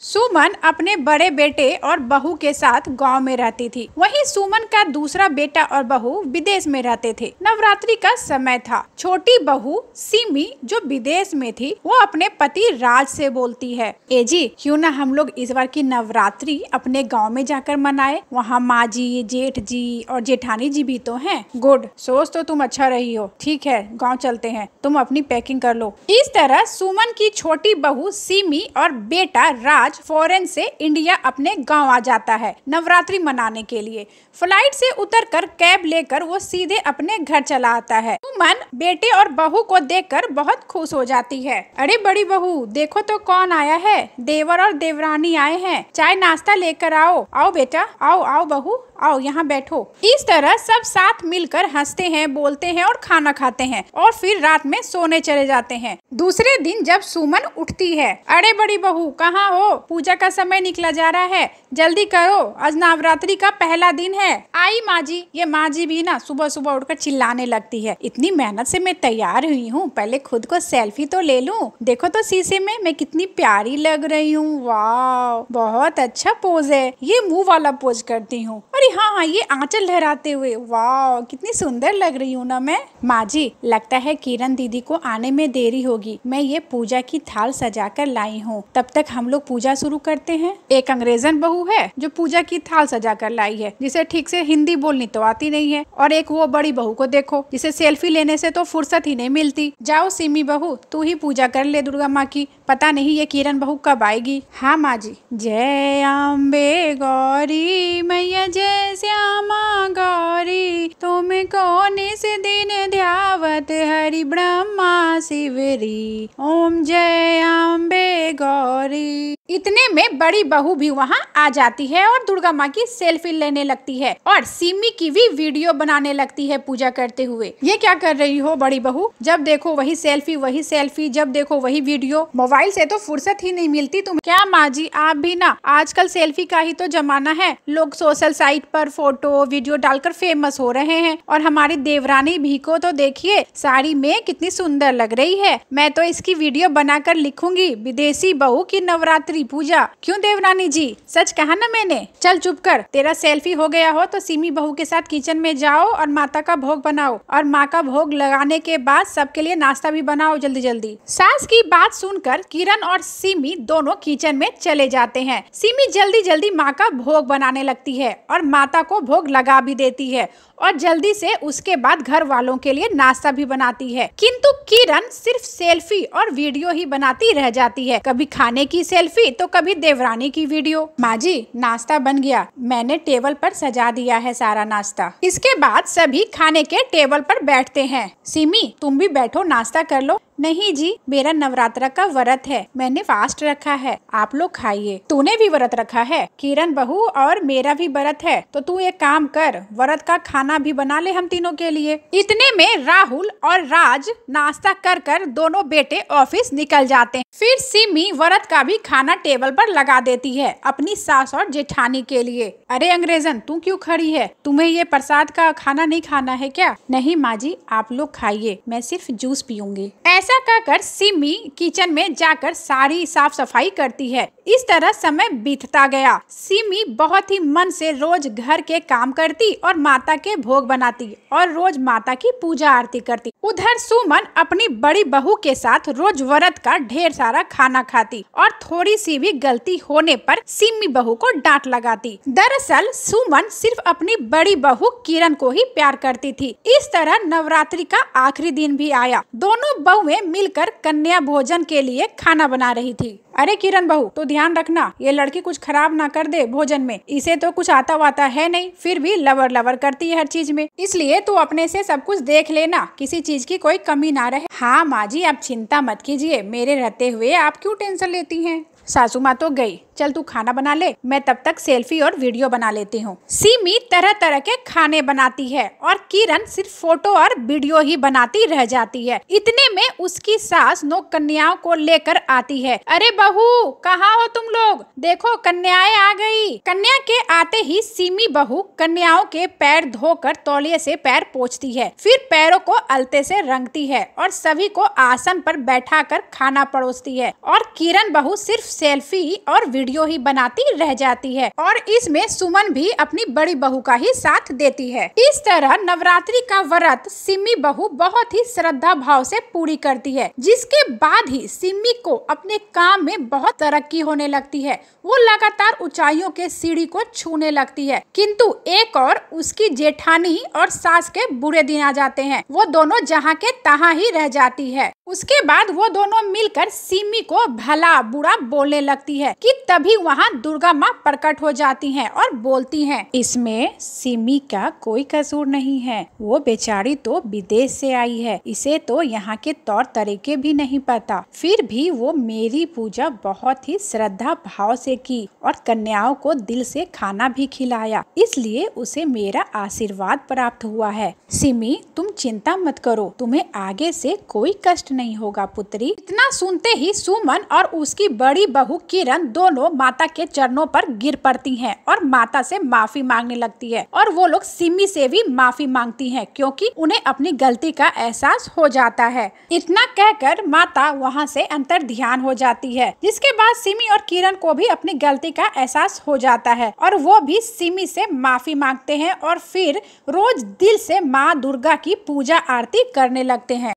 सुमन अपने बड़े बेटे और बहू के साथ गांव में रहती थी वहीं सुमन का दूसरा बेटा और बहू विदेश में रहते थे नवरात्रि का समय था छोटी बहू सीमी जो विदेश में थी वो अपने पति राज से बोलती है ए जी क्यों ना हम लोग इस बार की नवरात्रि अपने गांव में जाकर मनाए वहाँ माँ जी जेठ जी और जेठानी जी भी तो है गुड सोच तो तुम अच्छा रही हो ठीक है गाँव चलते है तुम अपनी पैकिंग कर लो इस तरह सुमन की छोटी बहू सीमी और बेटा राज आज फॉरेन से इंडिया अपने गांव आ जाता है नवरात्रि मनाने के लिए फ्लाइट से उतरकर कैब लेकर वो सीधे अपने घर चला आता है मन बेटे और बहू को देखकर बहुत खुश हो जाती है अरे बड़ी बहू देखो तो कौन आया है देवर और देवरानी आए हैं चाय नाश्ता लेकर आओ आओ बेटा आओ आओ बहू आओ यहाँ बैठो इस तरह सब साथ मिलकर हंसते हैं बोलते हैं और खाना खाते हैं और फिर रात में सोने चले जाते हैं दूसरे दिन जब सुमन उठती है अरे बड़ी बहू कहाँ हो पूजा का समय निकला जा रहा है जल्दी करो आज नवरात्रि का पहला दिन है आई माँ जी ये माँ जी भी ना सुबह सुबह उठकर चिल्लाने लगती है इतनी मेहनत से मैं तैयार हुई हूँ पहले खुद को सेल्फी तो ले लूँ देखो तो शीशे में मैं कितनी प्यारी लग रही हूँ वाह बहुत अच्छा पोज है ये मुंह वाला पोज करती हूँ और जी हाँ हाँ ये आंचल लहराते हुए वाह कितनी सुंदर लग रही हूँ ना मैं माँ जी लगता है किरण दीदी को आने में देरी होगी मैं ये पूजा की थाल सजा कर लाई हूँ तब तक हम लोग पूजा शुरू करते हैं एक अंग्रेजन बहू है जो पूजा की थाल सजा कर लाई है जिसे ठीक से हिंदी बोलनी तो आती नहीं है और एक वो बड़ी बहू को देखो जिसे सेल्फी लेने से तो फुर्सत ही नहीं मिलती जाओ सिमी बहू तू ही पूजा कर ले दुर्गा माँ की पता नहीं ये किरण बहू कब आएगी हाँ माँ जी जय अम्बे गौरी मैया जय श्यामा गौरी तुम कौन इस दिन ध्यावत हरि ब्रह्मा शिवरी ओम जय अम्बे गौरी इतने में बड़ी बहू भी वहाँ आ जाती है और दुर्गा माँ की सेल्फी लेने लगती है और सिमी की भी वीडियो बनाने लगती है पूजा करते हुए ये क्या कर रही हो बड़ी बहू जब देखो वही सेल्फी वही सेल्फी जब देखो वही वीडियो मोबाइल से तो फुर्सत ही नहीं मिलती तुम क्या माँ जी आप भी ना आजकल सेल्फी का ही तो जमाना है लोग सोशल साइट पर फोटो वीडियो डालकर फेमस हो रहे हैं और हमारी देवरानी भी को तो देखिए साड़ी में कितनी सुंदर लग रही है मैं तो इसकी वीडियो बनाकर लिखूंगी विदेशी बहू की नवरात्रि चौधरी पूजा क्यों देवरानी जी सच कहा ना मैंने चल चुप कर तेरा सेल्फी हो गया हो तो सीमी बहू के साथ किचन में जाओ और माता का भोग बनाओ और माँ का भोग लगाने के बाद सबके लिए नाश्ता भी बनाओ जल्दी जल्दी सास की बात सुनकर किरण और सीमी दोनों किचन में चले जाते हैं सीमी जल्दी जल्दी माँ का भोग बनाने लगती है और माता को भोग लगा भी देती है और जल्दी से उसके बाद घर वालों के लिए नाश्ता भी बनाती है किंतु किरण सिर्फ सेल्फी और वीडियो ही बनाती रह जाती है कभी खाने की सेल्फी टीवी तो कभी देवरानी की वीडियो माँ जी नाश्ता बन गया मैंने टेबल पर सजा दिया है सारा नाश्ता इसके बाद सभी खाने के टेबल पर बैठते हैं सिमी तुम भी बैठो नाश्ता कर लो नहीं जी मेरा नवरात्रा का व्रत है मैंने फास्ट रखा है आप लोग खाइए तूने भी व्रत रखा है किरण बहू और मेरा भी व्रत है तो तू एक काम कर व्रत का खाना भी बना ले हम तीनों के लिए इतने में राहुल और राज नाश्ता कर कर दोनों बेटे ऑफिस निकल जाते हैं फिर सिमी व्रत का भी खाना टेबल पर लगा देती है अपनी सास और जेठानी के लिए अरे अंग्रेजन तू क्यों खड़ी है तुम्हें ये प्रसाद का खाना नहीं खाना है क्या नहीं माँ जी आप लोग खाइए मैं सिर्फ जूस पीऊंगी ऐसे ऐसा कहकर सिमी किचन में जाकर सारी साफ सफाई करती है इस तरह समय बीतता गया सिमी बहुत ही मन से रोज घर के काम करती और माता के भोग बनाती और रोज माता की पूजा आरती करती उधर सुमन अपनी बड़ी बहू के साथ रोज व्रत का ढेर सारा खाना खाती और थोड़ी सी भी गलती होने पर सिमी बहू को डांट लगाती दरअसल सुमन सिर्फ अपनी बड़ी बहू किरण को ही प्यार करती थी इस तरह नवरात्रि का आखिरी दिन भी आया दोनों बहुएं मिलकर कन्या भोजन के लिए खाना बना रही थी अरे किरण बहू तो ध्यान ध्यान रखना ये लड़की कुछ खराब ना कर दे भोजन में इसे तो कुछ आता वाता है नहीं फिर भी लवर लवर करती है हर चीज में इसलिए तू अपने से सब कुछ देख लेना किसी चीज की कोई कमी ना रहे हाँ माँ जी आप चिंता मत कीजिए मेरे रहते हुए आप क्यों टेंशन लेती हैं सासू माँ तो गई चल तू खाना बना ले मैं तब तक सेल्फी और वीडियो बना लेती हूँ सिमी तरह तरह के खाने बनाती है और किरण सिर्फ फोटो और वीडियो ही बनाती रह जाती है इतने में उसकी सास नौ कन्याओं को लेकर आती है अरे बहू कहाँ हो तुम लोग देखो कन्याए आ गयी कन्या के आते ही सीमी बहू कन्याओं के पैर धोकर तौलिए से पैर पोछती है फिर पैरों को अलते से रंगती है और सभी को आसन पर बैठाकर खाना परोसती है और किरण बहू सिर्फ सेल्फी और वीडियो वीडियो ही बनाती रह जाती है और इसमें सुमन भी अपनी बड़ी बहू का ही साथ देती है इस तरह नवरात्रि का व्रत सिमी बहू बहुत ही श्रद्धा भाव से पूरी करती है जिसके बाद ही सिमी को अपने काम में बहुत तरक्की होने लगती है वो लगातार ऊंचाइयों के सीढ़ी को छूने लगती है किंतु एक और उसकी जेठानी और सास के बुरे दिन आ जाते हैं वो दोनों जहाँ के तहाँ ही रह जाती है उसके बाद वो दोनों मिलकर सिमी को भला बुरा बोलने लगती है कि तभी वहाँ दुर्गा माँ प्रकट हो जाती हैं और बोलती हैं इसमें सिमी का कोई कसूर नहीं है वो बेचारी तो विदेश से आई है इसे तो यहाँ के तौर तरीके भी नहीं पता फिर भी वो मेरी पूजा बहुत ही श्रद्धा भाव से की और कन्याओं को दिल से खाना भी खिलाया इसलिए उसे मेरा आशीर्वाद प्राप्त हुआ है सिमी तुम चिंता मत करो तुम्हें आगे से कोई कष्ट नहीं होगा पुत्री इतना सुनते ही सुमन और उसकी बड़ी बहू किरण दोनों माता के चरणों पर गिर पड़ती हैं और माता से माफी मांगने लगती है और वो लोग सिमी से भी माफी मांगती हैं क्योंकि उन्हें अपनी गलती का एहसास हो जाता है इतना कहकर माता वहाँ से अंतर ध्यान हो जाती है जिसके बाद सिमी और किरण को भी अपनी गलती का एहसास हो जाता है और वो भी सिमी से माफी मांगते हैं और फिर रोज दिल से माँ दुर्गा की पूजा आरती करने लगते हैं